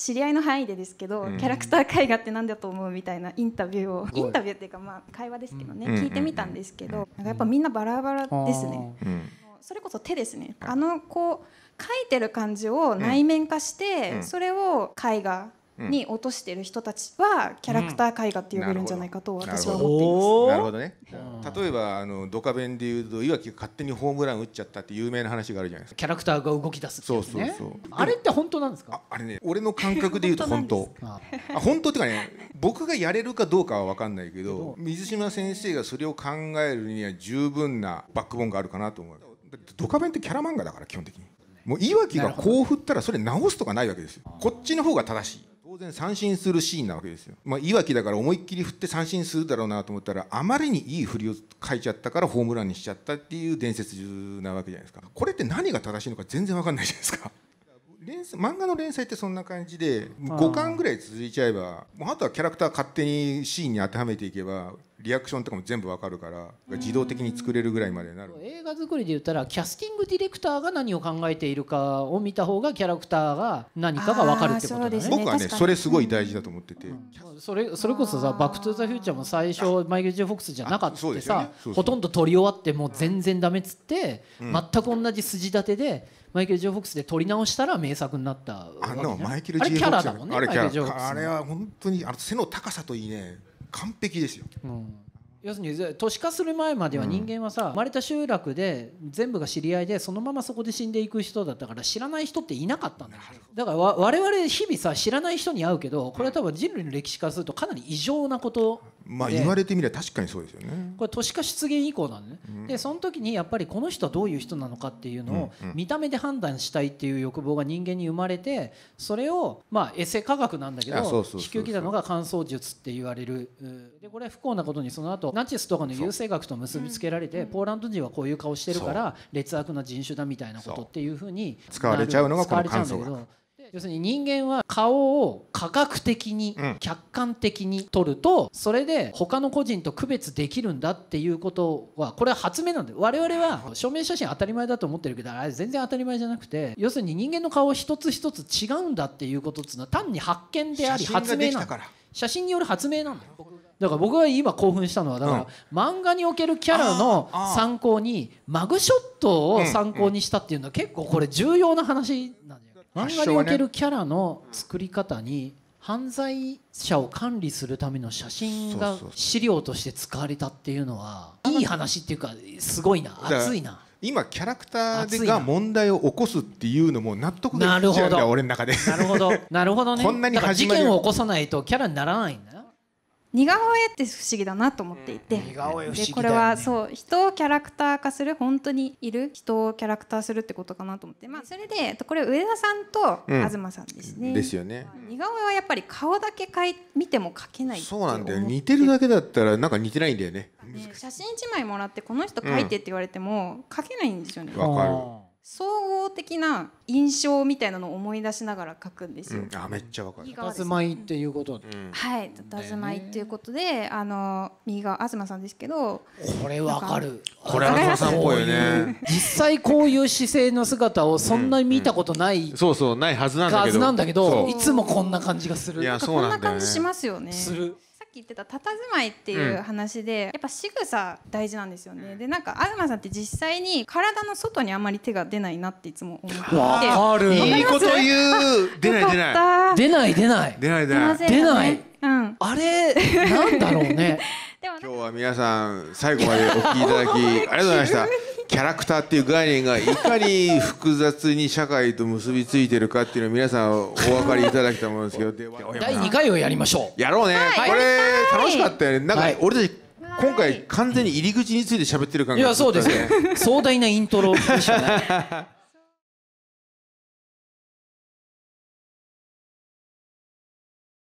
知り合いの範囲でですけど、うん、キャラクター絵画って何だと思うみたいなインタビューをインタビューっていうかまあ会話ですけどね、うん、聞いてみたんですけど、うん、やっぱみんなバラバラですね。それこそ手ですねあのこう書いてる感じを内面化して、それを絵画に落としてる人たちはキャラクター絵画って呼べるんじゃないかと私は思っています。なるほどね。例えばあのドカベンでいうといわきが勝手にホームラン打っちゃったって有名な話があるじゃないですか。キャラクターが動き出す、ね、そうそうそう。あれって本当なんですか？あれね、俺の感覚で言うと本当。本当あ本当っていうかね、僕がやれるかどうかは分かんないけど、水島先生がそれを考えるには十分なバックボーンがあるかなと思う。ドカベンってキャラ漫画だから基本的に。もういわきがこう振ったらそれ直すとかないわけですよこっちの方が正しい然三振するシーンなわけですよ、まあ、いわきだから思いっきり振って三振するだろうなと思ったらあまりにいい振りを書いちゃったからホームランにしちゃったっていう伝説なわけじゃないですかこれって何が正しいのか全然わかんないじゃないですか。連載漫画の連載ってそんな感じで5巻ぐらい続いちゃえばもうあとはキャラクター勝手にシーンに当てはめていけばリアクションとかも全部わかるから自動的に作れるぐらいまでなる映画作りで言ったらキャスティングディレクターが何を考えているかを見た方がキャラクターが何かがわかるってことだね、ね、僕はねそれすごい大事だと思ってて、うん、それそれこそさ「バック・トゥ・ザ・フューチャー」も最初マイケル・ジェフォックスじゃなかったってさ、ねそうそう、ほとんど撮り終わってもう全然ダメっつって、うん、全く同じ筋立てでマイケル・ジョー・フォックスで撮り直したら名作になったわけ、ね、あのマイケル・ジョー・フォックスあれキャラだもんねあれは本当にあの背の高さといいね完璧ですよ、うん、要するに都市化する前までは人間はさ、生まれた集落で全部が知り合いでそのままそこで死んでいく人だったから知らない人っていなかったんだよだから我々日々さ知らない人に会うけどこれは多分人類の歴史からするとかなり異常なことまあ言われてみれば確かにそうですよね。これ都市化出現以降なんでね、うん、でその時にやっぱりこの人はどういう人なのかっていうのを見た目で判断したいっていう欲望が人間に生まれてそれをまあエセ科学なんだけど引き受けたのが乾燥術って言われるでこれ不幸なことにその後ナチスとかの優勢学と結びつけられてポーランド人はこういう顔してるから劣悪な人種だみたいなことっていうふうに使われちゃうのがこの乾燥学。要するに人間は顔を科学的に、客観的に取るとそれで他の個人と区別できるんだっていうことはこれは発明なんで我々は証明写真当たり前だと思ってるけどあれ全然当たり前じゃなくて要するに人間の顔一つ一つ違うんだっていうことっていうのは単に発見であり発明なんだ写真による発明なんだよだから僕が今興奮したのはだから、漫画におけるキャラの参考にマグショットを参考にしたっていうのは結構これ重要な話なんだよ漫画におけるキャラの作り方に犯罪者を管理するための写真が資料として使われたっていうのはいい話っていうかすごいな熱いな。今キャラクターが問題を起こすっていうのも納得できちゃうんだ俺の中でなるほどなるほどねこんなに事件を起こさないとキャラにならないんだ似顔絵って不思議だなと思っていて、うん、似顔絵不思議、ね、これはそう人をキャラクター化する本当にいる人をキャラクターするってことかなと思って、まあ、それでこれ上田さんと東さんですね。うん、ですよね、似顔絵はやっぱり顔だけかい見ても描けないそうなんだよ似てるだけだったらなんか似てないんだよね。ね写真1枚もらってこの人描いてって言われても描けないんですよね。わ、かる総合的な印象みたいなのを思い出しながら書くんですよ。うん、あめっちゃわかる。たずまいっていうこと、うん、はい、たずまいっていうことで、あの右側東さんですけど、これわかる。これあ東さんっぽいね。実際こういう姿勢の姿をそんなに見たことない。そうそうないはずなんだけど、いつもこんな感じがする。いやそうなんだよね。こんな感じしますよね。する。き言ってた佇まいっていう話で、うん、やっぱ仕草大事なんですよねでなんか東さんって実際に体の外にあまり手が出ないなっていつも思ってるいいこと言う出ない出ない出ない出ない出ない出ない出ない、うん、あれなんだろうね 今日は皆さん最後までお聞きいただき ありがとうございましたキャラクターっていう概念がいかに複雑に社会と結びついてるかっていうのを皆さんお分かりいただきたいと思うんですけど 第2回をやりましょうやろうね、はい、これ楽しかったよねなんか俺たち、今回完全に入り口について喋ってる感じ、がいやそうですね壮大なイントロでしたね